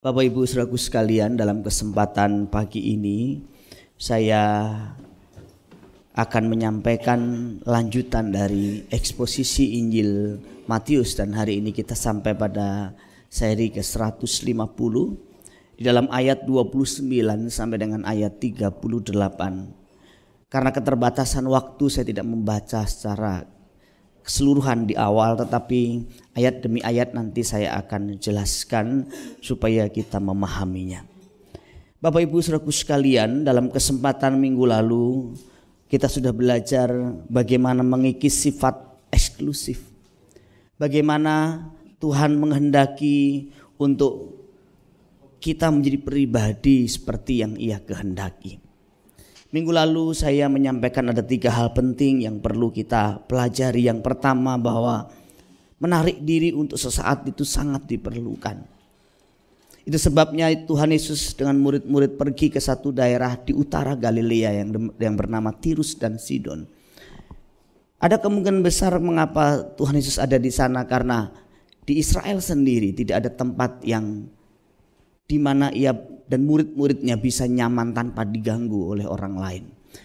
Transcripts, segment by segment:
Bapak Ibu Saudaraku sekalian, dalam kesempatan pagi ini saya akan menyampaikan lanjutan dari eksposisi Injil Matius dan hari ini kita sampai pada seri ke-150 di dalam ayat 29 sampai dengan ayat 38. Karena keterbatasan waktu saya tidak membaca secara keseluruhan di awal tetapi ayat demi ayat nanti saya akan jelaskan supaya kita memahaminya. Bapak Ibu Saudaraku sekalian, dalam kesempatan minggu lalu kita sudah belajar bagaimana mengikis sifat eksklusif. Bagaimana Tuhan menghendaki untuk kita menjadi pribadi seperti yang Ia kehendaki. Minggu lalu saya menyampaikan ada tiga hal penting yang perlu kita pelajari. Yang pertama bahwa menarik diri untuk sesaat itu sangat diperlukan. Itu sebabnya Tuhan Yesus dengan murid-murid pergi ke satu daerah di utara Galilea yang yang bernama Tirus dan Sidon. Ada kemungkinan besar mengapa Tuhan Yesus ada di sana karena di Israel sendiri tidak ada tempat yang di mana ia dan murid-muridnya bisa nyaman tanpa diganggu oleh orang lain.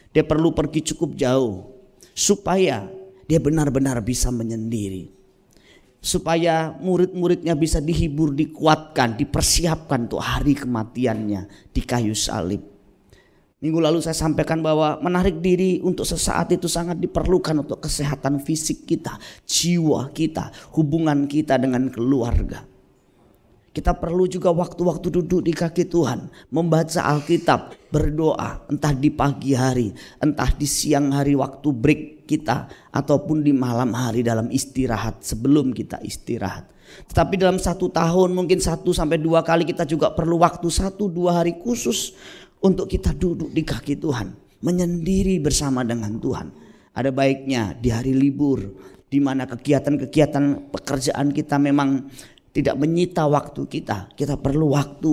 Dia perlu pergi cukup jauh supaya dia benar-benar bisa menyendiri. Supaya murid-muridnya bisa dihibur, dikuatkan, dipersiapkan untuk hari kematiannya di kayu salib. Minggu lalu saya sampaikan bahwa menarik diri untuk sesaat itu sangat diperlukan untuk kesehatan fisik kita, jiwa kita, hubungan kita dengan keluarga. Kita perlu juga waktu-waktu duduk di kaki Tuhan, membaca Alkitab, berdoa, entah di pagi hari, entah di siang hari waktu break kita, ataupun di malam hari dalam istirahat sebelum kita istirahat. Tetapi dalam satu tahun mungkin satu sampai dua kali kita juga perlu waktu satu dua hari khusus untuk kita duduk di kaki Tuhan. Menyendiri bersama dengan Tuhan. Ada baiknya di hari libur di mana kegiatan-kegiatan pekerjaan kita memang tidak menyita waktu kita. Kita perlu waktu.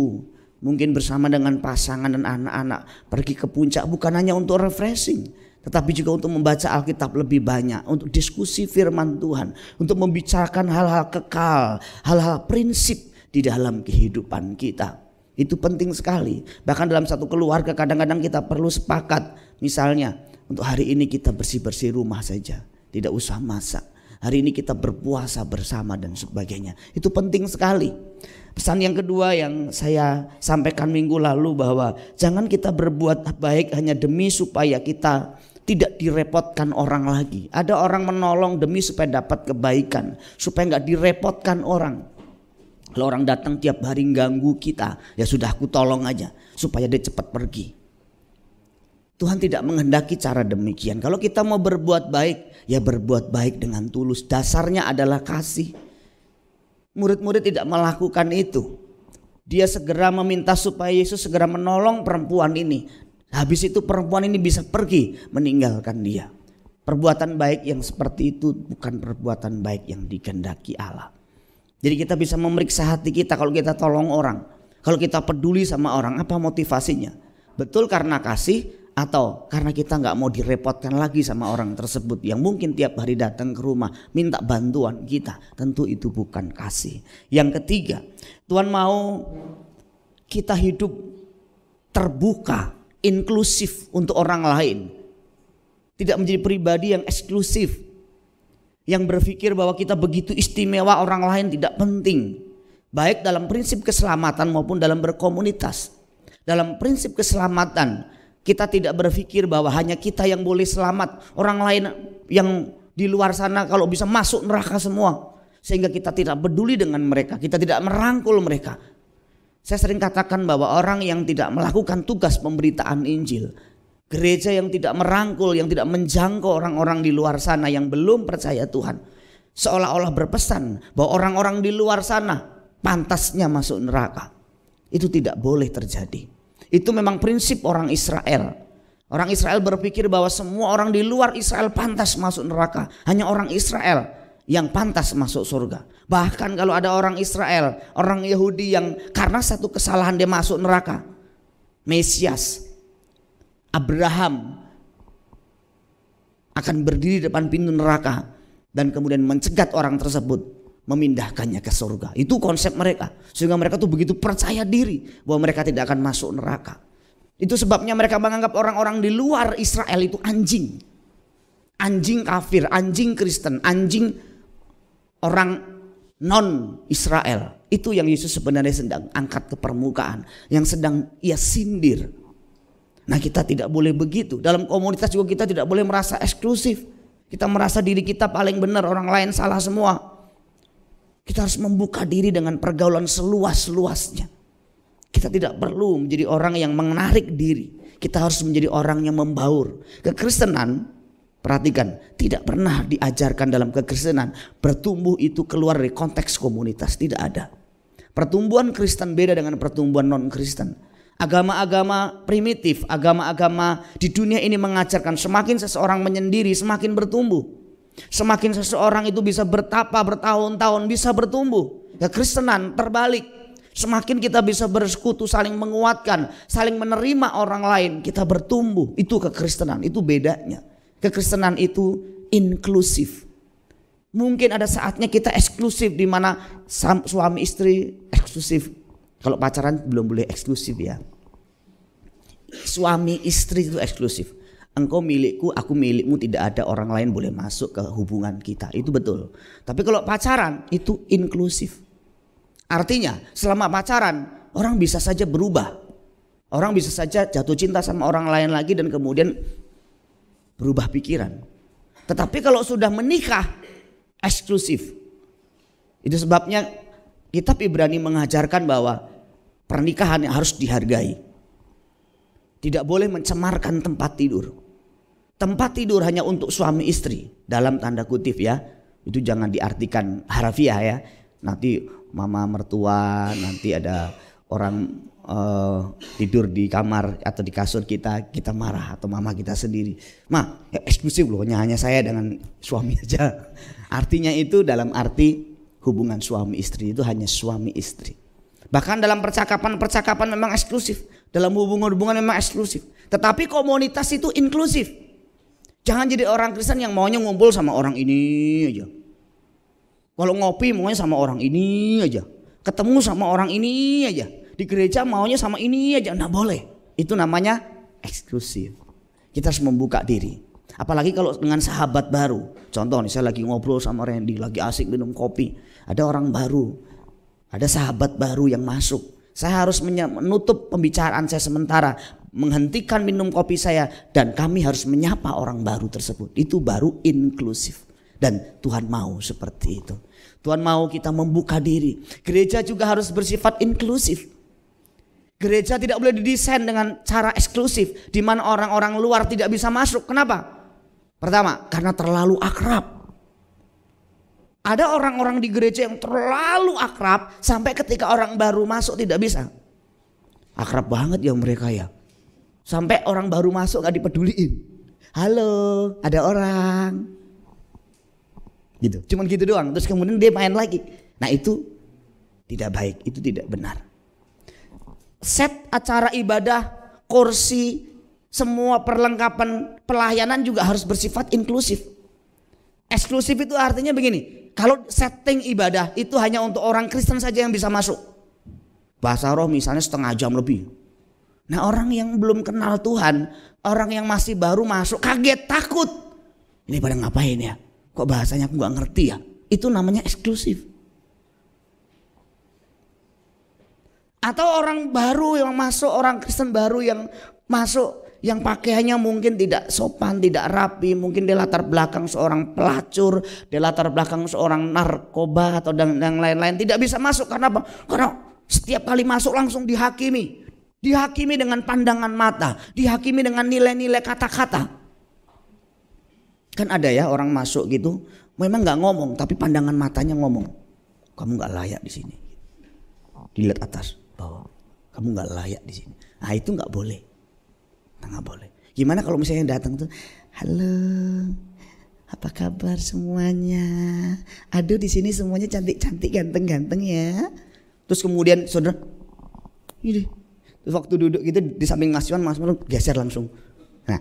Mungkin bersama dengan pasangan dan anak-anak pergi ke puncak bukan hanya untuk refreshing, tetapi juga untuk membaca Alkitab lebih banyak, untuk diskusi firman Tuhan, untuk membicarakan hal-hal kekal, hal-hal prinsip di dalam kehidupan kita. Itu penting sekali. Bahkan dalam satu keluarga kadang-kadang kita perlu sepakat. Misalnya, untuk hari ini kita bersih-bersih rumah saja, tidak usah masak hari ini kita berpuasa bersama dan sebagainya. Itu penting sekali. Pesan yang kedua yang saya sampaikan minggu lalu bahwa jangan kita berbuat baik hanya demi supaya kita tidak direpotkan orang lagi. Ada orang menolong demi supaya dapat kebaikan, supaya nggak direpotkan orang. Kalau orang datang tiap hari ganggu kita, ya sudah aku tolong aja supaya dia cepat pergi. Tuhan tidak menghendaki cara demikian. Kalau kita mau berbuat baik, Ya berbuat baik dengan tulus. Dasarnya adalah kasih. Murid-murid tidak melakukan itu. Dia segera meminta supaya Yesus segera menolong perempuan ini. Habis itu perempuan ini bisa pergi meninggalkan dia. Perbuatan baik yang seperti itu bukan perbuatan baik yang digendaki Allah. Jadi kita bisa memeriksa hati kita kalau kita tolong orang. Kalau kita peduli sama orang, apa motivasinya? Betul karena kasih atau karena kita nggak mau direpotkan lagi sama orang tersebut yang mungkin tiap hari datang ke rumah minta bantuan kita tentu itu bukan kasih yang ketiga Tuhan mau kita hidup terbuka inklusif untuk orang lain tidak menjadi pribadi yang eksklusif yang berpikir bahwa kita begitu istimewa orang lain tidak penting baik dalam prinsip keselamatan maupun dalam berkomunitas dalam prinsip keselamatan kita tidak berpikir bahwa hanya kita yang boleh selamat, orang lain yang di luar sana kalau bisa masuk neraka semua. Sehingga kita tidak peduli dengan mereka, kita tidak merangkul mereka. Saya sering katakan bahwa orang yang tidak melakukan tugas pemberitaan Injil, gereja yang tidak merangkul, yang tidak menjangkau orang-orang di luar sana yang belum percaya Tuhan, seolah-olah berpesan bahwa orang-orang di luar sana pantasnya masuk neraka. Itu tidak boleh terjadi. Itu memang prinsip orang Israel. Orang Israel berpikir bahwa semua orang di luar Israel pantas masuk neraka. Hanya orang Israel yang pantas masuk surga. Bahkan kalau ada orang Israel, orang Yahudi yang karena satu kesalahan dia masuk neraka. Mesias, Abraham akan berdiri depan pintu neraka dan kemudian mencegat orang tersebut memindahkannya ke surga. Itu konsep mereka. Sehingga mereka tuh begitu percaya diri bahwa mereka tidak akan masuk neraka. Itu sebabnya mereka menganggap orang-orang di luar Israel itu anjing. Anjing kafir, anjing Kristen, anjing orang non Israel. Itu yang Yesus sebenarnya sedang angkat ke permukaan, yang sedang ia sindir. Nah, kita tidak boleh begitu. Dalam komunitas juga kita tidak boleh merasa eksklusif. Kita merasa diri kita paling benar, orang lain salah semua. Kita harus membuka diri dengan pergaulan seluas-luasnya. Kita tidak perlu menjadi orang yang menarik diri. Kita harus menjadi orang yang membaur. Kekristenan, perhatikan, tidak pernah diajarkan dalam kekristenan. Bertumbuh itu keluar dari konteks komunitas, tidak ada. Pertumbuhan Kristen beda dengan pertumbuhan non-Kristen. Agama-agama primitif, agama-agama di dunia ini mengajarkan semakin seseorang menyendiri, semakin bertumbuh. Semakin seseorang itu bisa bertapa bertahun-tahun bisa bertumbuh. Ya Kristenan terbalik. Semakin kita bisa bersekutu, saling menguatkan, saling menerima orang lain, kita bertumbuh. Itu kekristenan, itu bedanya. Kekristenan itu inklusif. Mungkin ada saatnya kita eksklusif di mana suami istri eksklusif. Kalau pacaran belum boleh eksklusif ya. Suami istri itu eksklusif engkau milikku, aku milikmu, tidak ada orang lain boleh masuk ke hubungan kita. Itu betul. Tapi kalau pacaran itu inklusif. Artinya selama pacaran orang bisa saja berubah. Orang bisa saja jatuh cinta sama orang lain lagi dan kemudian berubah pikiran. Tetapi kalau sudah menikah eksklusif. Itu sebabnya kitab Ibrani mengajarkan bahwa pernikahan yang harus dihargai. Tidak boleh mencemarkan tempat tidur. Tempat tidur hanya untuk suami istri dalam tanda kutip ya. Itu jangan diartikan harafiah ya. Nanti mama mertua, nanti ada orang uh, tidur di kamar atau di kasur kita, kita marah atau mama kita sendiri. Ma, ya eksklusif loh, hanya, hanya saya dengan suami aja. Artinya itu dalam arti hubungan suami istri itu hanya suami istri. Bahkan dalam percakapan-percakapan memang eksklusif. Dalam hubungan-hubungan memang eksklusif. Tetapi komunitas itu inklusif. Jangan jadi orang Kristen yang maunya ngumpul sama orang ini aja. Kalau ngopi maunya sama orang ini aja. Ketemu sama orang ini aja. Di gereja maunya sama ini aja. Nggak boleh. Itu namanya eksklusif. Kita harus membuka diri. Apalagi kalau dengan sahabat baru. Contoh nih saya lagi ngobrol sama Randy, lagi asik minum kopi. Ada orang baru. Ada sahabat baru yang masuk. Saya harus menutup pembicaraan saya sementara, menghentikan minum kopi saya dan kami harus menyapa orang baru tersebut. Itu baru inklusif dan Tuhan mau seperti itu. Tuhan mau kita membuka diri. Gereja juga harus bersifat inklusif. Gereja tidak boleh didesain dengan cara eksklusif di mana orang-orang luar tidak bisa masuk. Kenapa? Pertama, karena terlalu akrab. Ada orang-orang di gereja yang terlalu akrab sampai ketika orang baru masuk tidak bisa. Akrab banget ya mereka ya. Sampai orang baru masuk nggak dipeduliin. Halo, ada orang. Gitu. Cuman gitu doang. Terus kemudian dia main lagi. Nah itu tidak baik, itu tidak benar. Set acara ibadah, kursi, semua perlengkapan pelayanan juga harus bersifat inklusif. Eksklusif itu artinya begini, kalau setting ibadah itu hanya untuk orang Kristen saja yang bisa masuk. Bahasa roh misalnya setengah jam lebih. Nah orang yang belum kenal Tuhan, orang yang masih baru masuk kaget, takut. Ini pada ngapain ya? Kok bahasanya aku gak ngerti ya? Itu namanya eksklusif. Atau orang baru yang masuk, orang Kristen baru yang masuk yang pakaiannya mungkin tidak sopan, tidak rapi, mungkin di latar belakang seorang pelacur, di latar belakang seorang narkoba atau dan yang lain-lain tidak bisa masuk karena apa? Karena setiap kali masuk langsung dihakimi. Dihakimi dengan pandangan mata, dihakimi dengan nilai-nilai kata-kata. Kan ada ya orang masuk gitu, memang nggak ngomong tapi pandangan matanya ngomong. Kamu nggak layak di sini. Dilihat atas, bawah. Kamu nggak layak di sini. Nah itu nggak boleh. Nah, nggak boleh gimana kalau misalnya yang datang tuh halo apa kabar semuanya aduh di sini semuanya cantik cantik ganteng ganteng ya terus kemudian saudara ini terus waktu duduk gitu di samping Mas Yuan Mas Yuan geser langsung nah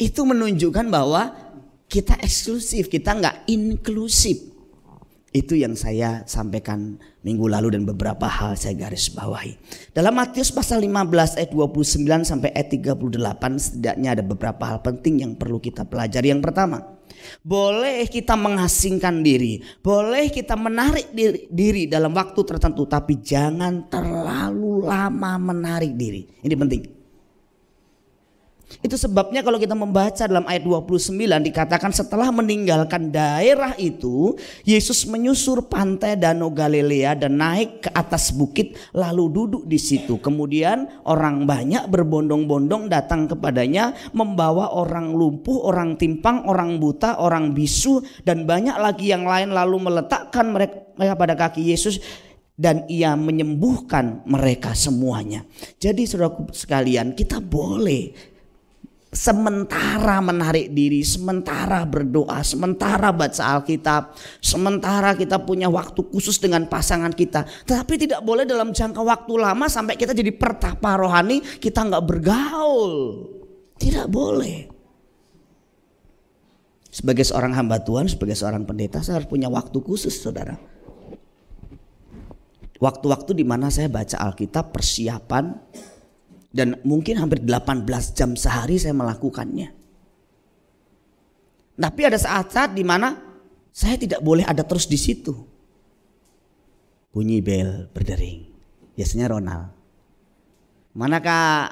itu menunjukkan bahwa kita eksklusif kita nggak inklusif itu yang saya sampaikan minggu lalu dan beberapa hal saya garis bawahi. Dalam Matius pasal 15 ayat 29 sampai ayat 38 setidaknya ada beberapa hal penting yang perlu kita pelajari. Yang pertama, boleh kita mengasingkan diri, boleh kita menarik diri, diri dalam waktu tertentu tapi jangan terlalu lama menarik diri. Ini penting. Itu sebabnya kalau kita membaca dalam ayat 29 dikatakan setelah meninggalkan daerah itu, Yesus menyusur pantai Danau Galilea dan naik ke atas bukit lalu duduk di situ. Kemudian orang banyak berbondong-bondong datang kepadanya membawa orang lumpuh, orang timpang, orang buta, orang bisu dan banyak lagi yang lain lalu meletakkan mereka pada kaki Yesus dan ia menyembuhkan mereka semuanya. Jadi saudara sekalian, kita boleh sementara menarik diri, sementara berdoa, sementara baca Alkitab, sementara kita punya waktu khusus dengan pasangan kita. Tetapi tidak boleh dalam jangka waktu lama sampai kita jadi pertapa rohani, kita nggak bergaul. Tidak boleh. Sebagai seorang hamba Tuhan, sebagai seorang pendeta, saya harus punya waktu khusus, saudara. Waktu-waktu di mana saya baca Alkitab, persiapan, dan mungkin hampir 18 jam sehari saya melakukannya. Tapi ada saat-saat di mana saya tidak boleh ada terus di situ. Bunyi bel berdering. Biasanya Ronald. Mana kak?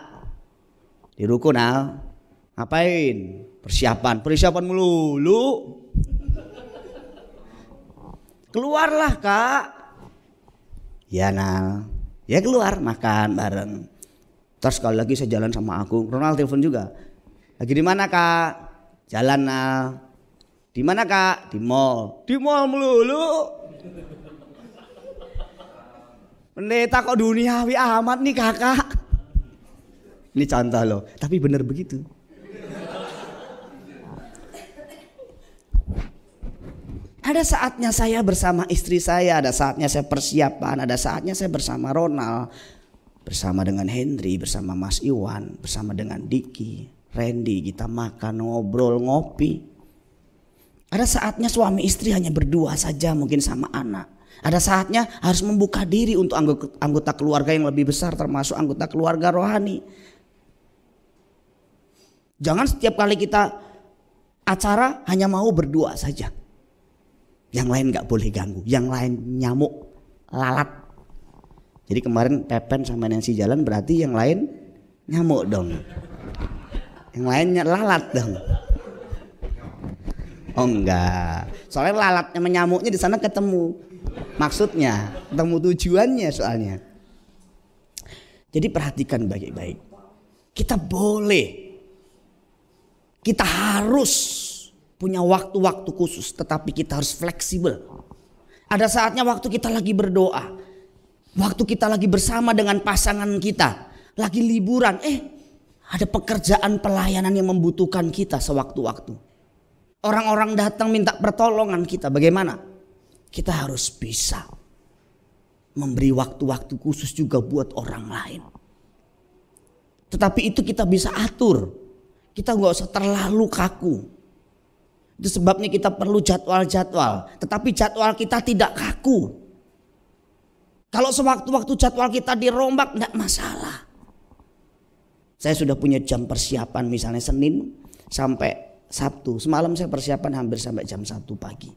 Di ruko Nal. Ngapain? Persiapan. Persiapan melulu. Keluarlah kak. Ya Nal. Ya keluar makan bareng. Terus sekali lagi saya jalan sama aku Ronald telepon juga. Lagi di mana kak? Jalan Nal. Di mana kak? Di mall. Di mall melulu. Pendeta kok duniawi amat nih kakak. Ini contoh loh. Tapi bener begitu. Ada saatnya saya bersama istri saya, ada saatnya saya persiapan, ada saatnya saya bersama Ronald bersama dengan Henry, bersama Mas Iwan, bersama dengan Diki, Randy, kita makan, ngobrol, ngopi. Ada saatnya suami istri hanya berdua saja mungkin sama anak. Ada saatnya harus membuka diri untuk anggota keluarga yang lebih besar termasuk anggota keluarga rohani. Jangan setiap kali kita acara hanya mau berdua saja. Yang lain nggak boleh ganggu, yang lain nyamuk, lalat jadi kemarin Pepen sama Nancy jalan berarti yang lain nyamuk dong. Yang lainnya lalat dong. Oh enggak. Soalnya lalat sama nyamuknya di sana ketemu. Maksudnya, ketemu tujuannya soalnya. Jadi perhatikan baik-baik. Kita boleh kita harus punya waktu-waktu khusus, tetapi kita harus fleksibel. Ada saatnya waktu kita lagi berdoa, Waktu kita lagi bersama dengan pasangan kita, lagi liburan, eh ada pekerjaan pelayanan yang membutuhkan kita sewaktu-waktu. Orang-orang datang minta pertolongan kita, bagaimana? Kita harus bisa memberi waktu-waktu khusus juga buat orang lain. Tetapi itu kita bisa atur. Kita nggak usah terlalu kaku. Itu sebabnya kita perlu jadwal-jadwal. Tetapi jadwal kita tidak kaku kalau sewaktu-waktu jadwal kita dirombak tidak masalah. Saya sudah punya jam persiapan misalnya Senin sampai Sabtu. Semalam saya persiapan hampir sampai jam 1 pagi.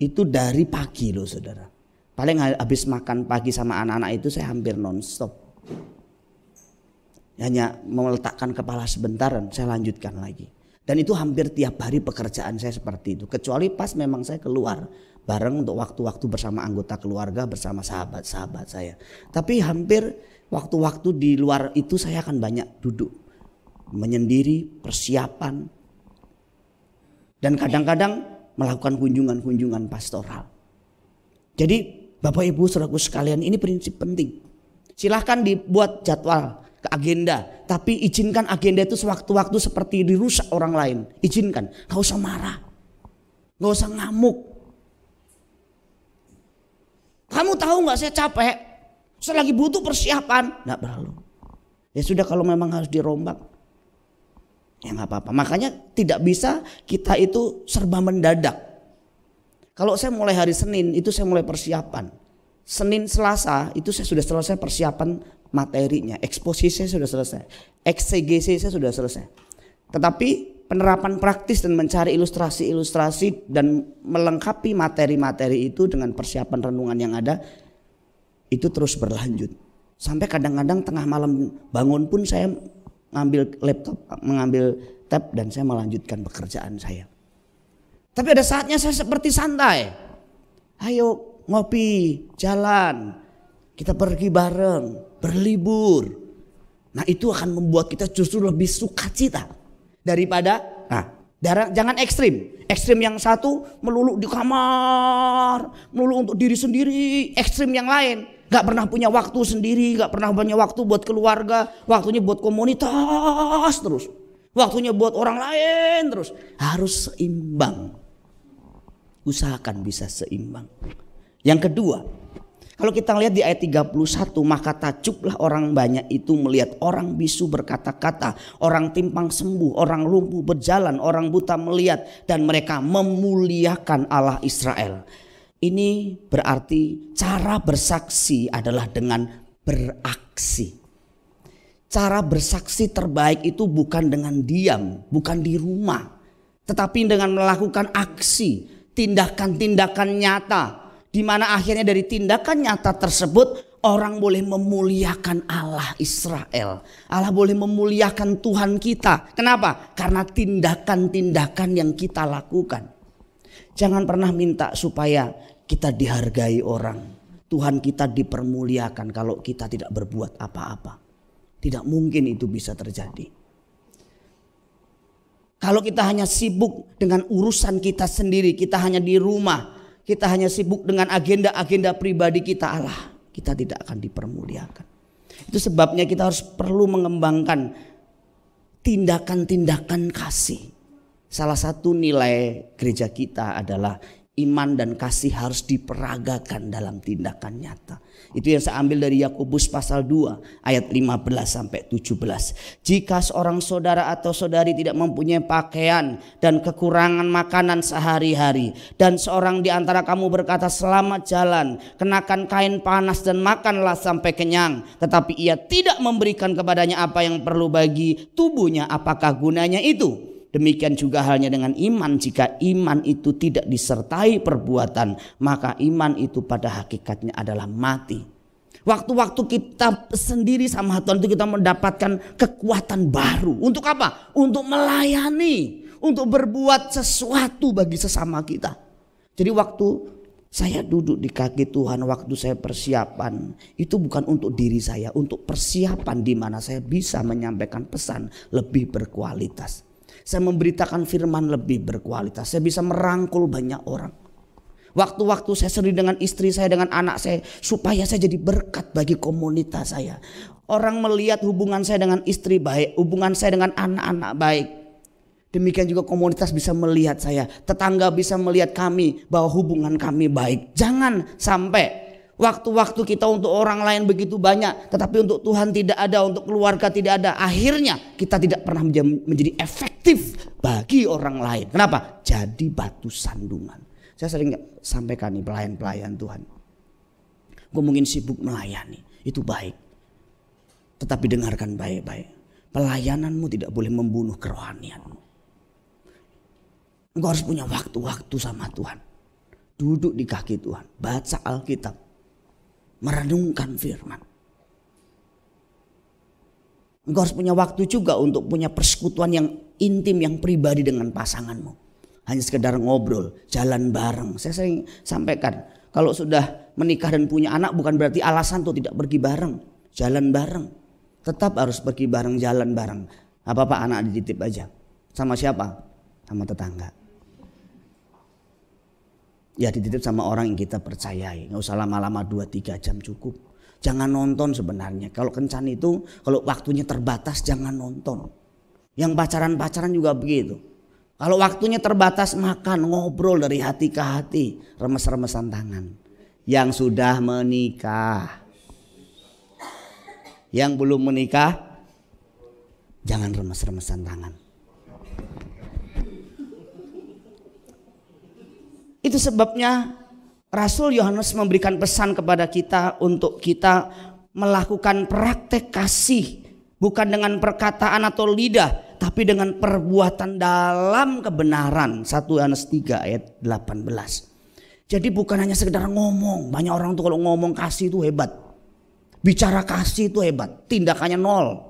Itu dari pagi loh saudara. Paling habis makan pagi sama anak-anak itu saya hampir nonstop. Hanya meletakkan kepala sebentar, saya lanjutkan lagi. Dan itu hampir tiap hari pekerjaan saya seperti itu. Kecuali pas memang saya keluar bareng untuk waktu-waktu bersama anggota keluarga, bersama sahabat-sahabat saya. Tapi hampir waktu-waktu di luar itu saya akan banyak duduk menyendiri, persiapan, dan kadang-kadang melakukan kunjungan-kunjungan pastoral. Jadi Bapak Ibu saudaraku sekalian ini prinsip penting. Silahkan dibuat jadwal ke agenda, tapi izinkan agenda itu sewaktu-waktu seperti dirusak orang lain. Izinkan, gak usah marah, gak usah ngamuk, kamu tahu nggak saya capek? Saya lagi butuh persiapan. Nggak perlu. Ya sudah kalau memang harus dirombak. Ya nggak apa-apa. Makanya tidak bisa kita itu serba mendadak. Kalau saya mulai hari Senin itu saya mulai persiapan. Senin Selasa itu saya sudah selesai persiapan materinya, eksposisi saya sudah selesai, eksegesi saya sudah selesai. Tetapi penerapan praktis dan mencari ilustrasi-ilustrasi dan melengkapi materi-materi itu dengan persiapan renungan yang ada itu terus berlanjut. Sampai kadang-kadang tengah malam bangun pun saya ngambil laptop, mengambil tab dan saya melanjutkan pekerjaan saya. Tapi ada saatnya saya seperti santai. Ayo ngopi, jalan, kita pergi bareng, berlibur. Nah itu akan membuat kita justru lebih suka cita daripada nah darah jangan ekstrim ekstrim yang satu melulu di kamar melulu untuk diri sendiri ekstrim yang lain nggak pernah punya waktu sendiri nggak pernah punya waktu buat keluarga waktunya buat komunitas terus waktunya buat orang lain terus harus seimbang usahakan bisa seimbang yang kedua kalau kita lihat di ayat 31, maka takjublah orang banyak itu melihat orang bisu berkata-kata, orang timpang sembuh, orang lumpuh berjalan, orang buta melihat dan mereka memuliakan Allah Israel. Ini berarti cara bersaksi adalah dengan beraksi. Cara bersaksi terbaik itu bukan dengan diam, bukan di rumah, tetapi dengan melakukan aksi, tindakan-tindakan nyata di mana akhirnya dari tindakan nyata tersebut orang boleh memuliakan Allah Israel. Allah boleh memuliakan Tuhan kita. Kenapa? Karena tindakan-tindakan yang kita lakukan. Jangan pernah minta supaya kita dihargai orang. Tuhan kita dipermuliakan kalau kita tidak berbuat apa-apa. Tidak mungkin itu bisa terjadi. Kalau kita hanya sibuk dengan urusan kita sendiri, kita hanya di rumah, kita hanya sibuk dengan agenda-agenda pribadi kita Allah, kita tidak akan dipermuliakan. Itu sebabnya kita harus perlu mengembangkan tindakan-tindakan kasih. Salah satu nilai gereja kita adalah iman dan kasih harus diperagakan dalam tindakan nyata. Itu yang saya ambil dari Yakobus pasal 2 ayat 15 sampai 17. Jika seorang saudara atau saudari tidak mempunyai pakaian dan kekurangan makanan sehari-hari dan seorang di antara kamu berkata selamat jalan, kenakan kain panas dan makanlah sampai kenyang, tetapi ia tidak memberikan kepadanya apa yang perlu bagi tubuhnya, apakah gunanya itu? Demikian juga halnya dengan iman. Jika iman itu tidak disertai perbuatan, maka iman itu pada hakikatnya adalah mati. Waktu-waktu kita sendiri sama Tuhan itu kita mendapatkan kekuatan baru. Untuk apa? Untuk melayani. Untuk berbuat sesuatu bagi sesama kita. Jadi waktu saya duduk di kaki Tuhan waktu saya persiapan itu bukan untuk diri saya untuk persiapan di mana saya bisa menyampaikan pesan lebih berkualitas saya memberitakan firman lebih berkualitas. Saya bisa merangkul banyak orang. Waktu-waktu saya sering dengan istri saya, dengan anak saya. Supaya saya jadi berkat bagi komunitas saya. Orang melihat hubungan saya dengan istri baik. Hubungan saya dengan anak-anak baik. Demikian juga komunitas bisa melihat saya. Tetangga bisa melihat kami bahwa hubungan kami baik. Jangan sampai Waktu-waktu kita untuk orang lain begitu banyak, tetapi untuk Tuhan tidak ada, untuk keluarga tidak ada. Akhirnya kita tidak pernah menjadi efektif bagi orang lain. Kenapa? Jadi batu sandungan. Saya sering sampaikan nih pelayan-pelayan Tuhan. Gue mungkin sibuk melayani, itu baik. Tetapi dengarkan baik-baik. Pelayananmu tidak boleh membunuh kerohanianmu. Engkau harus punya waktu-waktu sama Tuhan. Duduk di kaki Tuhan, baca Alkitab, merenungkan firman. Engkau harus punya waktu juga untuk punya persekutuan yang intim, yang pribadi dengan pasanganmu. Hanya sekedar ngobrol, jalan bareng. Saya sering sampaikan, kalau sudah menikah dan punya anak bukan berarti alasan tuh tidak pergi bareng. Jalan bareng. Tetap harus pergi bareng, jalan bareng. Apa-apa anak dititip aja. Sama siapa? Sama tetangga. Ya dititip sama orang yang kita percayai. Nggak usah lama-lama 2-3 jam cukup. Jangan nonton sebenarnya. Kalau kencan itu kalau waktunya terbatas jangan nonton. Yang pacaran-pacaran juga begitu. Kalau waktunya terbatas makan, ngobrol dari hati ke hati. Remes-remesan tangan. Yang sudah menikah. Yang belum menikah, jangan remes-remesan tangan. Itu sebabnya Rasul Yohanes memberikan pesan kepada kita untuk kita melakukan praktek kasih bukan dengan perkataan atau lidah tapi dengan perbuatan dalam kebenaran 1 Yohanes 3 ayat 18. Jadi bukan hanya sekedar ngomong. Banyak orang tuh kalau ngomong kasih itu hebat. Bicara kasih itu hebat, tindakannya nol.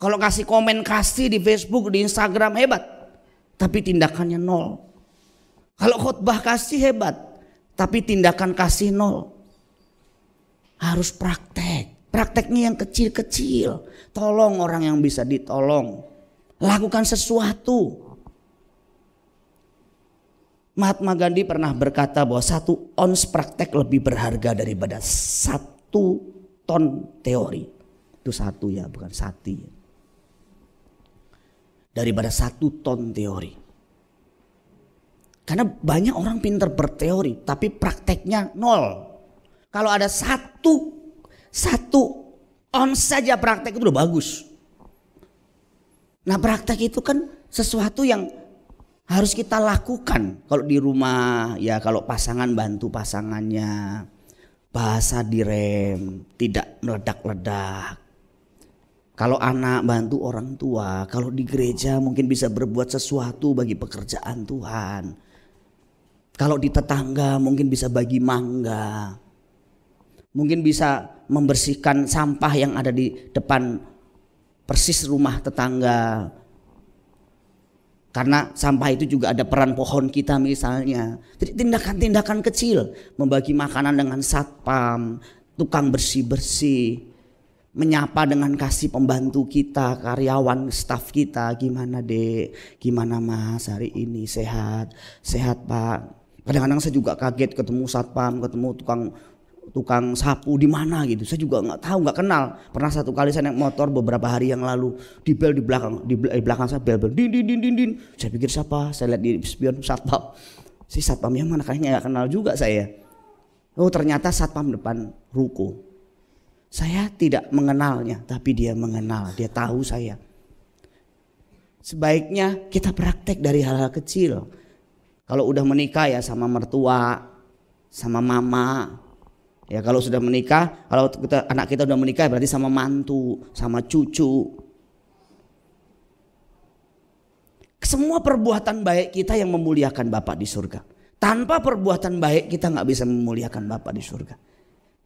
Kalau kasih komen kasih di Facebook, di Instagram hebat. Tapi tindakannya nol. Kalau khotbah kasih hebat, tapi tindakan kasih nol. Harus praktek. Prakteknya yang kecil-kecil. Tolong orang yang bisa ditolong. Lakukan sesuatu. Mahatma Gandhi pernah berkata bahwa satu ons praktek lebih berharga daripada satu ton teori. Itu satu ya, bukan satu ya. Daripada satu ton teori. Karena banyak orang pinter berteori tapi prakteknya nol. Kalau ada satu satu on saja praktek itu udah bagus. Nah praktek itu kan sesuatu yang harus kita lakukan kalau di rumah ya kalau pasangan bantu pasangannya bahasa direm tidak meledak-ledak kalau anak bantu orang tua kalau di gereja mungkin bisa berbuat sesuatu bagi pekerjaan Tuhan kalau di tetangga mungkin bisa bagi mangga. Mungkin bisa membersihkan sampah yang ada di depan persis rumah tetangga. Karena sampah itu juga ada peran pohon kita misalnya. Jadi tindakan-tindakan kecil. Membagi makanan dengan satpam, tukang bersih-bersih. Menyapa dengan kasih pembantu kita, karyawan, staff kita. Gimana dek, gimana mas hari ini sehat? Sehat pak, Kadang-kadang saya juga kaget ketemu satpam, ketemu tukang tukang sapu di mana gitu. Saya juga nggak tahu, nggak kenal. Pernah satu kali saya naik motor beberapa hari yang lalu di bel di belakang di, belakang saya bel bel din din din din din. Saya pikir siapa? Saya lihat di spion satpam. Si satpam yang mana kayaknya nggak kenal juga saya. Oh ternyata satpam depan ruko. Saya tidak mengenalnya, tapi dia mengenal, dia tahu saya. Sebaiknya kita praktek dari hal-hal kecil kalau udah menikah ya sama mertua, sama mama. Ya kalau sudah menikah, kalau kita, anak kita udah menikah berarti sama mantu, sama cucu. Semua perbuatan baik kita yang memuliakan Bapak di surga. Tanpa perbuatan baik kita nggak bisa memuliakan Bapak di surga.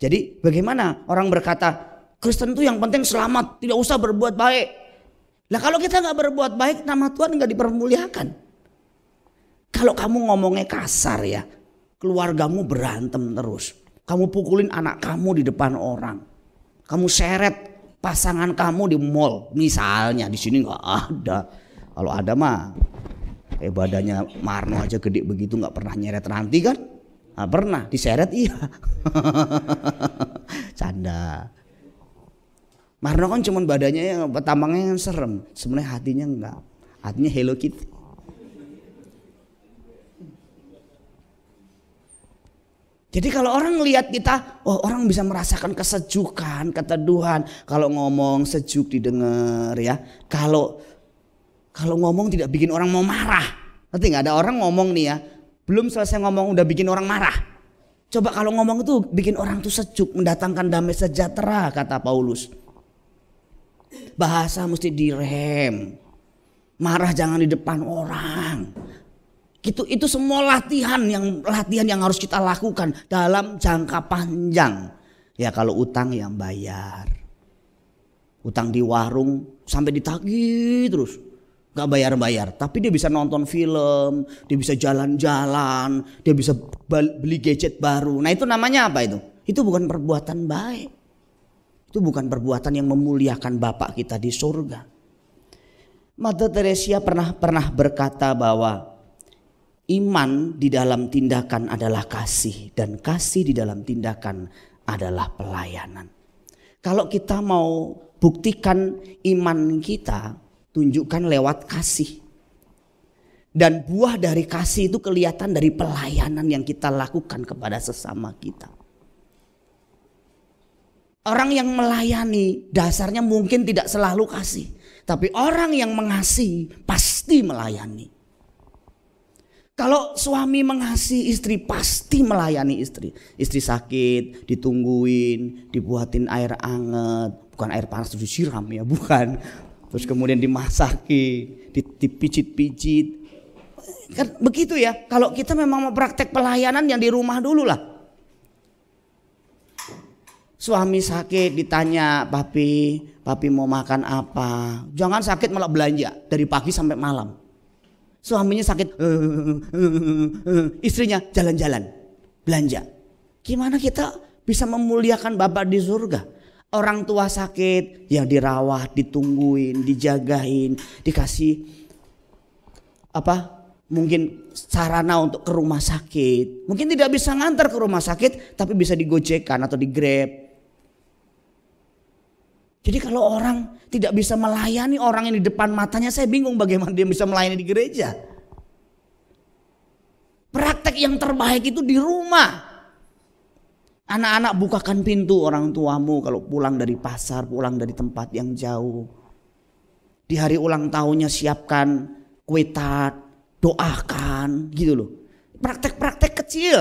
Jadi bagaimana orang berkata Kristen itu yang penting selamat, tidak usah berbuat baik. Nah kalau kita nggak berbuat baik, nama Tuhan nggak dipermuliakan. Kalau kamu ngomongnya kasar ya, keluargamu berantem terus. Kamu pukulin anak kamu di depan orang. Kamu seret pasangan kamu di mall misalnya di sini nggak ada. Kalau ada mah eh badannya Marno aja gede begitu nggak pernah nyeret ranti kan? Nah, pernah diseret iya. Canda. Marno kan cuman badannya yang tampangnya yang serem, sebenarnya hatinya enggak. Hatinya Hello Kitty. Jadi kalau orang lihat kita, oh orang bisa merasakan kesejukan, keteduhan. Kalau ngomong sejuk didengar ya. Kalau kalau ngomong tidak bikin orang mau marah. Nanti nggak ada orang ngomong nih ya, belum selesai ngomong udah bikin orang marah. Coba kalau ngomong itu bikin orang tuh sejuk, mendatangkan damai sejahtera kata Paulus. Bahasa mesti direm. Marah jangan di depan orang. Gitu, itu semua latihan yang latihan yang harus kita lakukan dalam jangka panjang. Ya kalau utang yang bayar. Utang di warung sampai ditagih terus. nggak bayar-bayar, tapi dia bisa nonton film, dia bisa jalan-jalan, dia bisa beli gadget baru. Nah itu namanya apa itu? Itu bukan perbuatan baik. Itu bukan perbuatan yang memuliakan Bapak kita di surga. Mother Teresia pernah pernah berkata bahwa Iman di dalam tindakan adalah kasih dan kasih di dalam tindakan adalah pelayanan. Kalau kita mau buktikan iman kita, tunjukkan lewat kasih. Dan buah dari kasih itu kelihatan dari pelayanan yang kita lakukan kepada sesama kita. Orang yang melayani dasarnya mungkin tidak selalu kasih, tapi orang yang mengasihi pasti melayani. Kalau suami mengasihi istri pasti melayani istri. Istri sakit, ditungguin, dibuatin air anget, bukan air panas terus disiram ya, bukan. Terus kemudian dimasaki, dipijit-pijit. Kan begitu ya. Kalau kita memang mau praktek pelayanan yang di rumah dulu lah. Suami sakit ditanya, "Papi, papi mau makan apa?" Jangan sakit malah belanja dari pagi sampai malam. Suaminya sakit, eh, eh, eh, istrinya jalan-jalan, belanja. Gimana kita bisa memuliakan Bapak di surga? Orang tua sakit yang dirawat, ditungguin, dijagain, dikasih apa? Mungkin sarana untuk ke rumah sakit. Mungkin tidak bisa ngantar ke rumah sakit, tapi bisa digojekan atau digrab. Jadi kalau orang tidak bisa melayani orang yang di depan matanya, saya bingung bagaimana dia bisa melayani di gereja. Praktek yang terbaik itu di rumah. Anak-anak bukakan pintu orang tuamu kalau pulang dari pasar, pulang dari tempat yang jauh. Di hari ulang tahunnya siapkan kue tart, doakan gitu loh. Praktek-praktek kecil.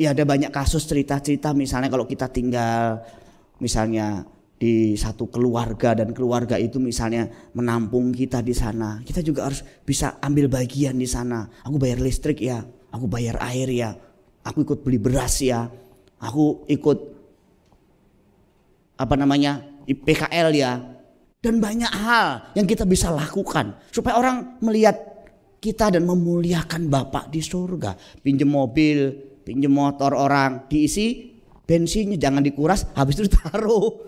Ya ada banyak kasus cerita-cerita misalnya kalau kita tinggal misalnya di satu keluarga dan keluarga itu misalnya menampung kita di sana. Kita juga harus bisa ambil bagian di sana. Aku bayar listrik ya, aku bayar air ya, aku ikut beli beras ya, aku ikut apa namanya PKL ya. Dan banyak hal yang kita bisa lakukan supaya orang melihat kita dan memuliakan Bapak di surga. Pinjem mobil, pinjem motor orang, diisi bensinnya jangan dikuras habis itu taruh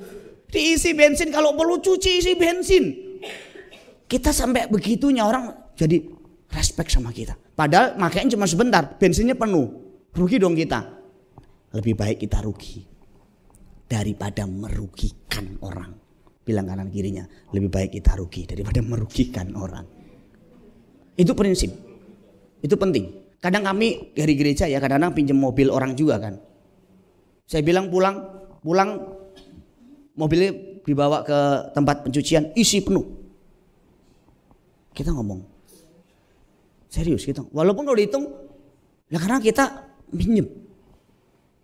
diisi bensin kalau perlu cuci isi bensin kita sampai begitunya orang jadi respect sama kita padahal makanya cuma sebentar bensinnya penuh rugi dong kita lebih baik kita rugi daripada merugikan orang bilang kanan kirinya lebih baik kita rugi daripada merugikan orang itu prinsip itu penting kadang kami dari gereja ya kadang-kadang pinjam mobil orang juga kan saya bilang pulang, pulang mobilnya dibawa ke tempat pencucian isi penuh. Kita ngomong. Serius kita. Walaupun kalau dihitung, ya karena kita minjem.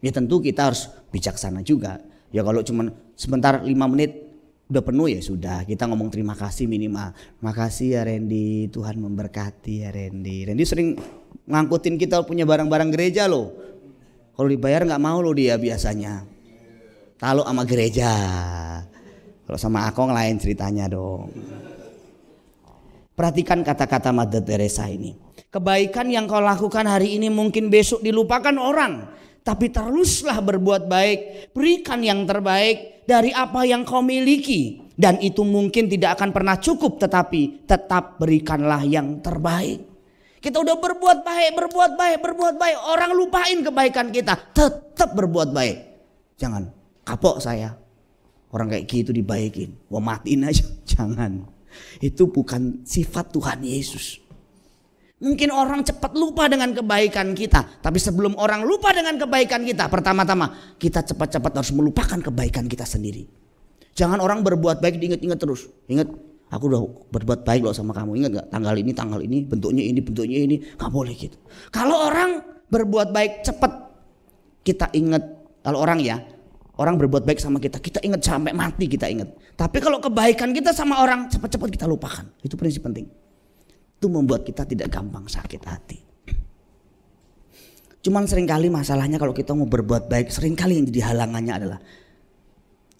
Ya tentu kita harus bijaksana juga. Ya kalau cuma sebentar lima menit udah penuh ya sudah kita ngomong terima kasih minimal makasih ya Randy Tuhan memberkati ya Randy Randy sering ngangkutin kita punya barang-barang gereja loh kalau dibayar nggak mau lo dia biasanya. Talo sama gereja. Kalau sama aku lain ceritanya dong. Perhatikan kata-kata Mother Teresa ini. Kebaikan yang kau lakukan hari ini mungkin besok dilupakan orang. Tapi teruslah berbuat baik. Berikan yang terbaik dari apa yang kau miliki. Dan itu mungkin tidak akan pernah cukup tetapi tetap berikanlah yang terbaik. Kita udah berbuat baik, berbuat baik, berbuat baik. Orang lupain kebaikan kita. Tetap berbuat baik. Jangan kapok saya. Orang kayak gitu dibaikin. wamatin matiin aja. Jangan. Itu bukan sifat Tuhan Yesus. Mungkin orang cepat lupa dengan kebaikan kita. Tapi sebelum orang lupa dengan kebaikan kita. Pertama-tama kita cepat-cepat harus melupakan kebaikan kita sendiri. Jangan orang berbuat baik diingat-ingat terus. Ingat aku udah berbuat baik loh sama kamu ingat nggak tanggal ini tanggal ini bentuknya ini bentuknya ini nggak boleh gitu kalau orang berbuat baik cepet kita ingat kalau orang ya orang berbuat baik sama kita kita ingat sampai mati kita ingat tapi kalau kebaikan kita sama orang cepat-cepat kita lupakan itu prinsip penting itu membuat kita tidak gampang sakit hati cuman seringkali masalahnya kalau kita mau berbuat baik seringkali yang jadi halangannya adalah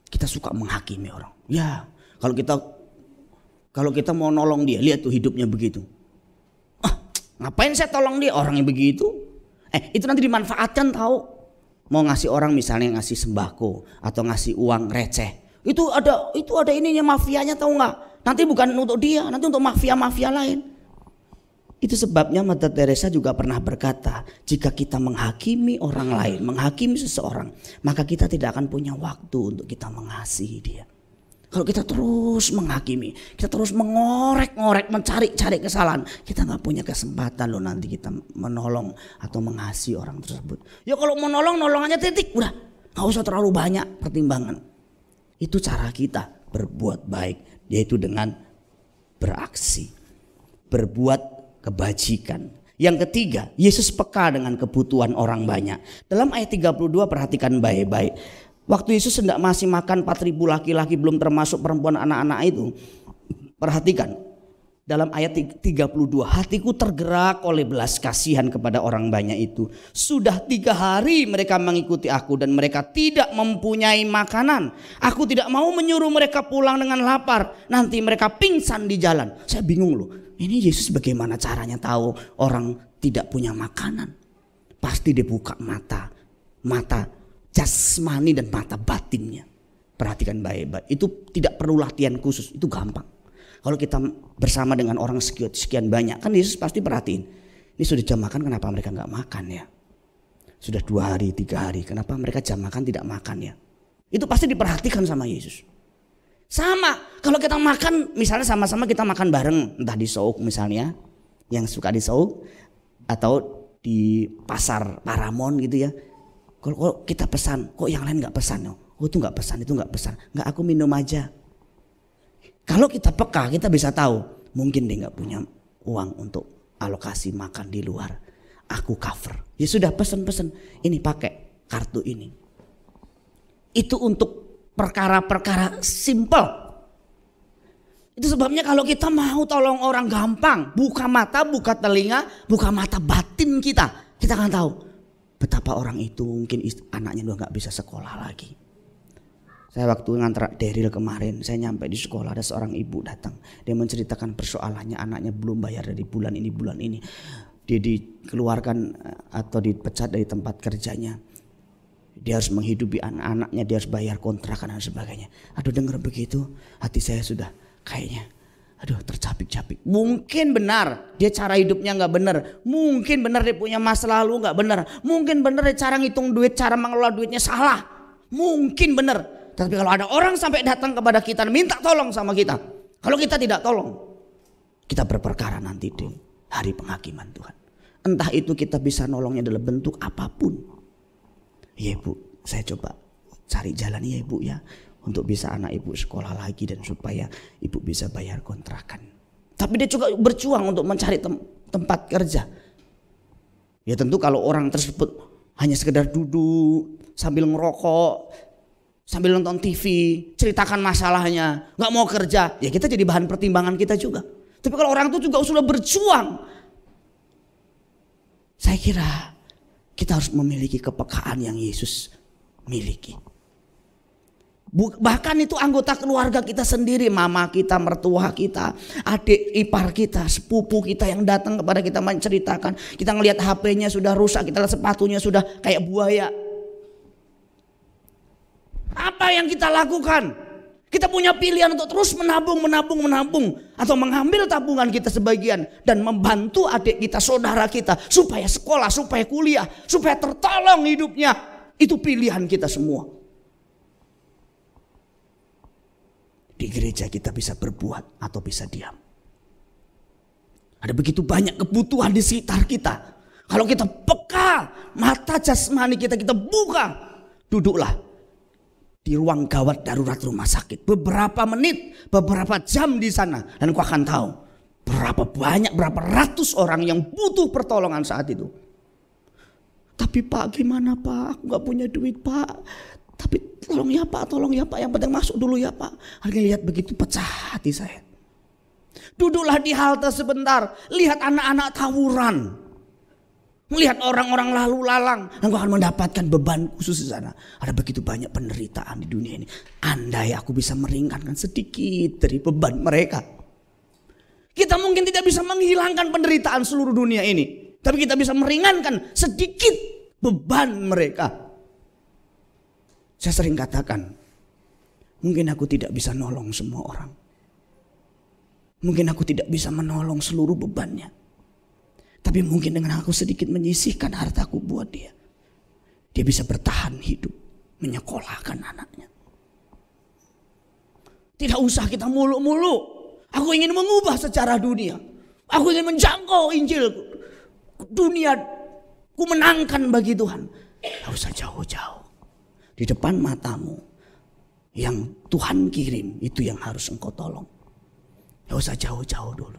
kita suka menghakimi orang ya kalau kita kalau kita mau nolong dia, lihat tuh hidupnya begitu. Ah, ngapain saya tolong dia orangnya begitu? Eh, itu nanti dimanfaatkan tahu. Mau ngasih orang misalnya ngasih sembako atau ngasih uang receh. Itu ada itu ada ininya mafianya tahu nggak? Nanti bukan untuk dia, nanti untuk mafia-mafia lain. Itu sebabnya Mata Teresa juga pernah berkata, jika kita menghakimi orang lain, menghakimi seseorang, maka kita tidak akan punya waktu untuk kita mengasihi dia. Kalau kita terus menghakimi, kita terus mengorek-ngorek, mencari-cari kesalahan, kita nggak punya kesempatan loh nanti kita menolong atau mengasihi orang tersebut. Ya kalau mau nolong, nolong titik, udah nggak usah terlalu banyak pertimbangan. Itu cara kita berbuat baik, yaitu dengan beraksi, berbuat kebajikan. Yang ketiga, Yesus peka dengan kebutuhan orang banyak. Dalam ayat 32 perhatikan baik-baik Waktu Yesus hendak masih makan 4000 laki-laki belum termasuk perempuan anak-anak itu. Perhatikan dalam ayat 32 hatiku tergerak oleh belas kasihan kepada orang banyak itu. Sudah tiga hari mereka mengikuti aku dan mereka tidak mempunyai makanan. Aku tidak mau menyuruh mereka pulang dengan lapar. Nanti mereka pingsan di jalan. Saya bingung loh. Ini Yesus bagaimana caranya tahu orang tidak punya makanan? Pasti dia buka mata. Mata jasmani dan mata batinnya. Perhatikan baik-baik. Itu tidak perlu latihan khusus, itu gampang. Kalau kita bersama dengan orang sekian, sekian banyak, kan Yesus pasti perhatiin. Ini sudah jam makan, kenapa mereka nggak makan ya? Sudah dua hari, tiga hari, kenapa mereka jam makan tidak makan ya? Itu pasti diperhatikan sama Yesus. Sama, kalau kita makan, misalnya sama-sama kita makan bareng, entah di Souk misalnya, yang suka di Souk, atau di pasar Paramon gitu ya, kalau, kita pesan, kok yang lain nggak pesan? Oh, oh itu nggak pesan, itu nggak pesan. Nggak aku minum aja. Kalau kita peka, kita bisa tahu. Mungkin dia nggak punya uang untuk alokasi makan di luar. Aku cover. Ya sudah pesan-pesan. Ini pakai kartu ini. Itu untuk perkara-perkara simple. Itu sebabnya kalau kita mau tolong orang gampang. Buka mata, buka telinga, buka mata batin kita. Kita akan tahu betapa orang itu mungkin anaknya udah nggak bisa sekolah lagi. Saya waktu ngantar Deril kemarin, saya nyampe di sekolah ada seorang ibu datang. Dia menceritakan persoalannya anaknya belum bayar dari bulan ini bulan ini. Dia dikeluarkan eh, atau dipecat dari tempat kerjanya. Dia harus menghidupi anak-anaknya, dia harus bayar kontrakan dan sebagainya. Aduh dengar begitu, hati saya sudah kayaknya aduh tercapik-capik. Mungkin benar dia cara hidupnya nggak benar. Mungkin benar dia punya masa lalu nggak benar. Mungkin benar dia cara ngitung duit, cara mengelola duitnya salah. Mungkin benar. Tapi kalau ada orang sampai datang kepada kita minta tolong sama kita. Kalau kita tidak tolong, kita berperkara nanti di hari penghakiman Tuhan. Entah itu kita bisa nolongnya dalam bentuk apapun. Iya bu, saya coba cari jalan iya, ya ibu ya untuk bisa anak ibu sekolah lagi dan supaya ibu bisa bayar kontrakan. Tapi dia juga berjuang untuk mencari tem tempat kerja. Ya tentu kalau orang tersebut hanya sekedar duduk sambil ngerokok, sambil nonton TV, ceritakan masalahnya, nggak mau kerja, ya kita jadi bahan pertimbangan kita juga. Tapi kalau orang itu juga sudah berjuang, saya kira kita harus memiliki kepekaan yang Yesus miliki. Bahkan itu anggota keluarga kita sendiri, mama kita, mertua kita, adik ipar kita, sepupu kita yang datang kepada kita menceritakan. Kita ngelihat HP-nya sudah rusak, kita lihat sepatunya sudah kayak buaya. Apa yang kita lakukan? Kita punya pilihan untuk terus menabung, menabung, menabung. Atau mengambil tabungan kita sebagian dan membantu adik kita, saudara kita. Supaya sekolah, supaya kuliah, supaya tertolong hidupnya. Itu pilihan kita semua. Di gereja kita bisa berbuat atau bisa diam. Ada begitu banyak kebutuhan di sekitar kita. Kalau kita peka, mata jasmani kita kita buka. Duduklah di ruang gawat darurat rumah sakit. Beberapa menit, beberapa jam di sana. Dan kau akan tahu berapa banyak, berapa ratus orang yang butuh pertolongan saat itu. Tapi pak gimana pak, aku gak punya duit pak. Tapi tolong ya pak, tolong ya pak, yang penting masuk dulu ya pak. Akhirnya lihat begitu pecah hati saya. Duduklah di halte sebentar, lihat anak-anak tawuran. Melihat orang-orang lalu lalang, engkau akan mendapatkan beban khusus di sana. Ada begitu banyak penderitaan di dunia ini. Andai aku bisa meringankan sedikit dari beban mereka. Kita mungkin tidak bisa menghilangkan penderitaan seluruh dunia ini. Tapi kita bisa meringankan sedikit beban mereka. Saya sering katakan, mungkin aku tidak bisa nolong semua orang. Mungkin aku tidak bisa menolong seluruh bebannya. Tapi mungkin dengan aku sedikit menyisihkan hartaku buat dia. Dia bisa bertahan hidup. Menyekolahkan anaknya. Tidak usah kita mulu-mulu. Aku ingin mengubah secara dunia. Aku ingin menjangkau Injil. Dunia ku menangkan bagi Tuhan. Tidak usah jauh-jauh di depan matamu yang Tuhan kirim itu yang harus engkau tolong. Gak usah jauh-jauh dulu.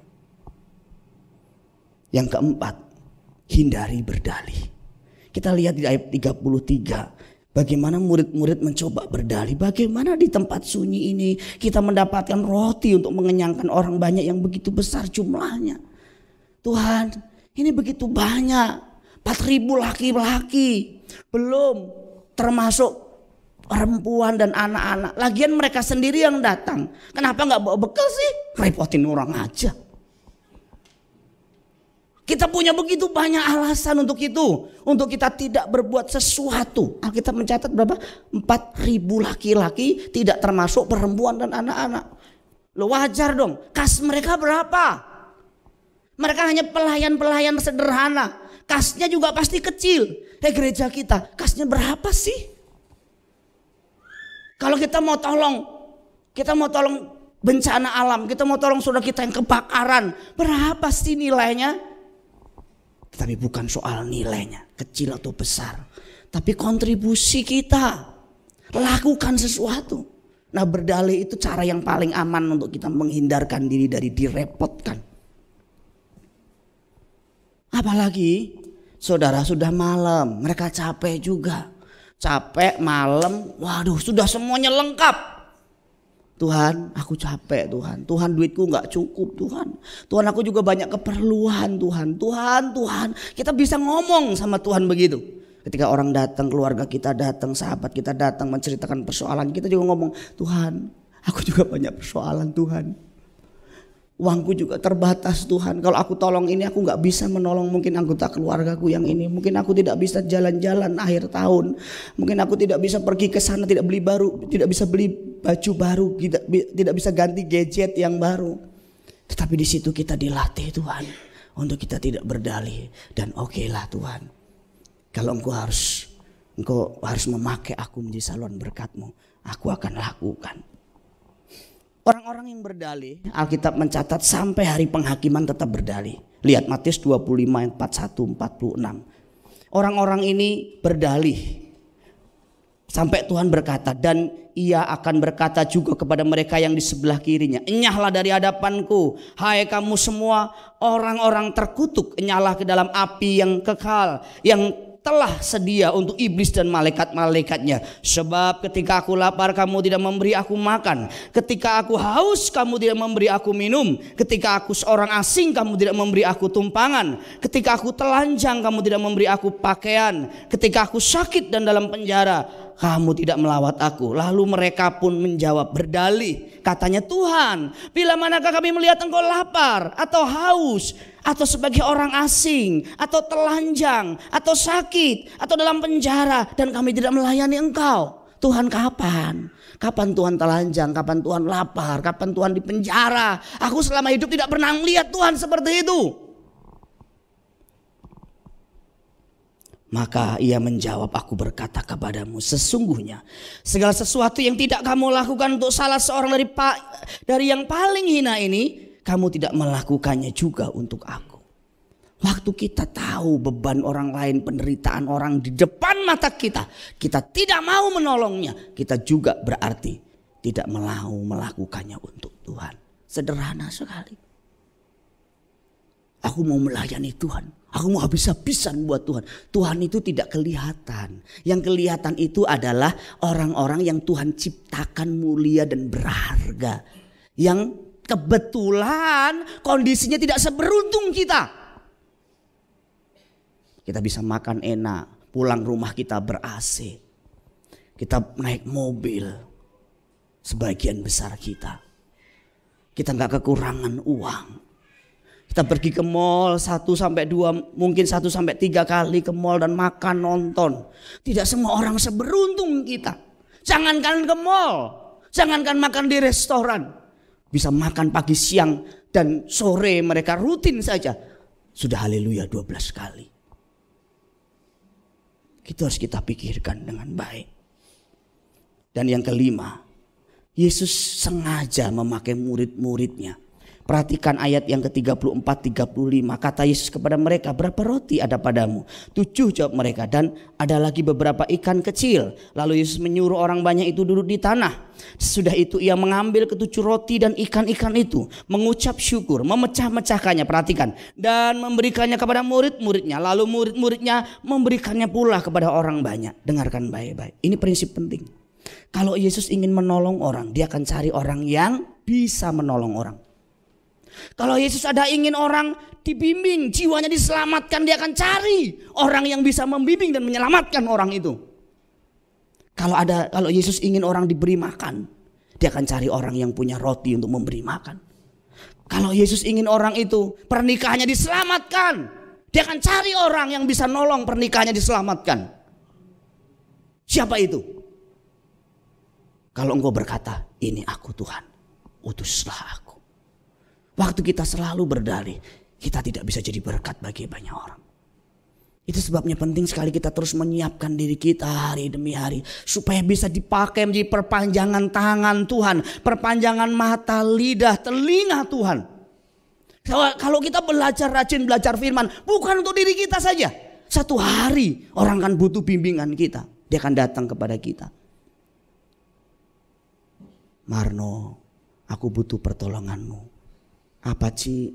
Yang keempat, hindari berdalih. Kita lihat di ayat 33, bagaimana murid-murid mencoba berdalih, bagaimana di tempat sunyi ini kita mendapatkan roti untuk mengenyangkan orang banyak yang begitu besar jumlahnya. Tuhan, ini begitu banyak, 4000 laki-laki, belum termasuk perempuan dan anak-anak. Lagian mereka sendiri yang datang. Kenapa nggak bawa bekal sih? Repotin orang aja. Kita punya begitu banyak alasan untuk itu. Untuk kita tidak berbuat sesuatu. kita mencatat berapa? ribu laki-laki tidak termasuk perempuan dan anak-anak. Lo wajar dong. Kas mereka berapa? Mereka hanya pelayan-pelayan sederhana. Kasnya juga pasti kecil. Eh gereja kita, kasnya berapa sih? Kalau kita mau tolong, kita mau tolong bencana alam, kita mau tolong saudara kita yang kebakaran, berapa sih nilainya? Tapi bukan soal nilainya, kecil atau besar. Tapi kontribusi kita, lakukan sesuatu. Nah berdalih itu cara yang paling aman untuk kita menghindarkan diri dari direpotkan. Apalagi saudara sudah malam, mereka capek juga capek malam, waduh sudah semuanya lengkap. Tuhan, aku capek Tuhan. Tuhan duitku nggak cukup Tuhan. Tuhan aku juga banyak keperluan Tuhan. Tuhan, Tuhan. Kita bisa ngomong sama Tuhan begitu. Ketika orang datang, keluarga kita datang, sahabat kita datang menceritakan persoalan, kita juga ngomong, Tuhan, aku juga banyak persoalan Tuhan uangku juga terbatas Tuhan. Kalau aku tolong ini aku nggak bisa menolong mungkin anggota keluargaku yang ini. Mungkin aku tidak bisa jalan-jalan akhir tahun. Mungkin aku tidak bisa pergi ke sana, tidak beli baru, tidak bisa beli baju baru, tidak tidak bisa ganti gadget yang baru. Tetapi di situ kita dilatih Tuhan untuk kita tidak berdalih dan oke okay Tuhan. Kalau engkau harus engkau harus memakai aku menjadi saluran berkatmu, aku akan lakukan. Orang-orang yang berdalih, Alkitab mencatat sampai hari penghakiman tetap berdalih. Lihat Matius 25 41 46. Orang-orang ini berdalih sampai Tuhan berkata dan ia akan berkata juga kepada mereka yang di sebelah kirinya, "Enyahlah dari hadapanku, hai kamu semua orang-orang terkutuk, enyahlah ke dalam api yang kekal yang telah sedia untuk iblis dan malaikat-malaikatnya. Sebab ketika aku lapar kamu tidak memberi aku makan. Ketika aku haus kamu tidak memberi aku minum. Ketika aku seorang asing kamu tidak memberi aku tumpangan. Ketika aku telanjang kamu tidak memberi aku pakaian. Ketika aku sakit dan dalam penjara kamu tidak melawat aku. Lalu mereka pun menjawab berdalih. Katanya Tuhan bila manakah kami melihat engkau lapar atau haus atau sebagai orang asing, atau telanjang, atau sakit, atau dalam penjara, dan kami tidak melayani Engkau. Tuhan kapan? Kapan Tuhan telanjang? Kapan Tuhan lapar? Kapan Tuhan di penjara? Aku selama hidup tidak pernah melihat Tuhan seperti itu. Maka ia menjawab, aku berkata kepadamu, sesungguhnya segala sesuatu yang tidak kamu lakukan untuk salah seorang dari dari yang paling hina ini, kamu tidak melakukannya juga untuk aku. Waktu kita tahu beban orang lain, penderitaan orang di depan mata kita, kita tidak mau menolongnya, kita juga berarti tidak mau melakukannya untuk Tuhan. Sederhana sekali. Aku mau melayani Tuhan. Aku mau habis-habisan buat Tuhan. Tuhan itu tidak kelihatan. Yang kelihatan itu adalah orang-orang yang Tuhan ciptakan mulia dan berharga. Yang Kebetulan kondisinya tidak seberuntung kita. Kita bisa makan enak, pulang rumah kita ber-AC. Kita naik mobil, sebagian besar kita. Kita nggak kekurangan uang. Kita pergi ke mall satu sampai dua, mungkin satu sampai tiga kali ke mall dan makan nonton. Tidak semua orang seberuntung kita. Jangankan ke mall, jangankan makan di restoran. Bisa makan pagi siang dan sore mereka rutin saja. Sudah haleluya 12 kali. Itu harus kita pikirkan dengan baik. Dan yang kelima, Yesus sengaja memakai murid-muridnya Perhatikan ayat yang ke-34, 35. Kata Yesus kepada mereka, berapa roti ada padamu? Tujuh jawab mereka dan ada lagi beberapa ikan kecil. Lalu Yesus menyuruh orang banyak itu duduk di tanah. sudah itu ia mengambil ketujuh roti dan ikan-ikan itu. Mengucap syukur, memecah-mecahkannya. Perhatikan. Dan memberikannya kepada murid-muridnya. Lalu murid-muridnya memberikannya pula kepada orang banyak. Dengarkan baik-baik. Ini prinsip penting. Kalau Yesus ingin menolong orang, dia akan cari orang yang bisa menolong orang. Kalau Yesus ada ingin orang dibimbing, jiwanya diselamatkan, dia akan cari orang yang bisa membimbing dan menyelamatkan orang itu. Kalau ada kalau Yesus ingin orang diberi makan, dia akan cari orang yang punya roti untuk memberi makan. Kalau Yesus ingin orang itu pernikahannya diselamatkan, dia akan cari orang yang bisa nolong pernikahannya diselamatkan. Siapa itu? Kalau engkau berkata, ini aku Tuhan, utuslah aku. Waktu kita selalu berdalih, kita tidak bisa jadi berkat bagi banyak orang. Itu sebabnya penting sekali kita terus menyiapkan diri kita hari demi hari. Supaya bisa dipakai menjadi perpanjangan tangan Tuhan. Perpanjangan mata, lidah, telinga Tuhan. Kalau kita belajar rajin, belajar firman. Bukan untuk diri kita saja. Satu hari orang akan butuh bimbingan kita. Dia akan datang kepada kita. Marno, aku butuh pertolonganmu. Apa Ci?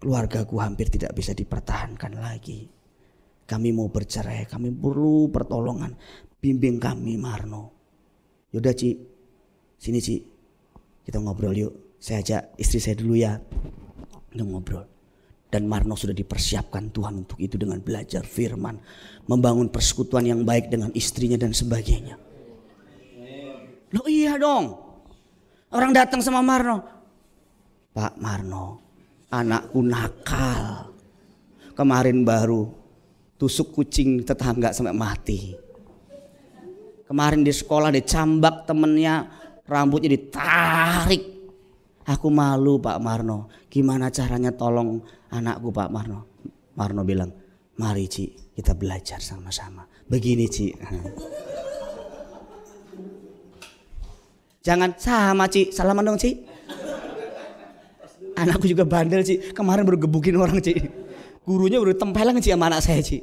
Keluargaku hampir tidak bisa dipertahankan lagi. Kami mau bercerai, kami perlu pertolongan. Bimbing kami Marno. Yaudah Ci, sini Ci. Kita ngobrol yuk. Saya ajak istri saya dulu ya. Kita ngobrol dan Marno sudah dipersiapkan Tuhan untuk itu dengan belajar firman, membangun persekutuan yang baik dengan istrinya dan sebagainya. Lo iya dong. Orang datang sama Marno, Pak Marno, anakku nakal. Kemarin baru tusuk kucing tetangga sampai mati. Kemarin di sekolah dicambak temennya, rambutnya ditarik. Aku malu Pak Marno, gimana caranya tolong anakku Pak Marno? Marno bilang, mari Ci, kita belajar sama-sama. Begini Ci. Jangan sama Ci, salaman dong Ci. Anakku juga bandel sih Kemarin baru gebukin orang sih Gurunya baru tempelan sih sama anak saya sih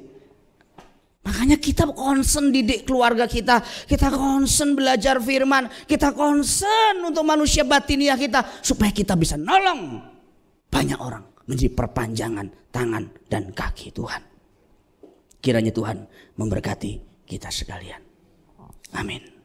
Makanya kita concern didik keluarga kita, kita concern belajar firman, kita concern untuk manusia batinia kita supaya kita bisa nolong banyak orang menjadi perpanjangan tangan dan kaki Tuhan. Kiranya Tuhan memberkati kita sekalian. Amin.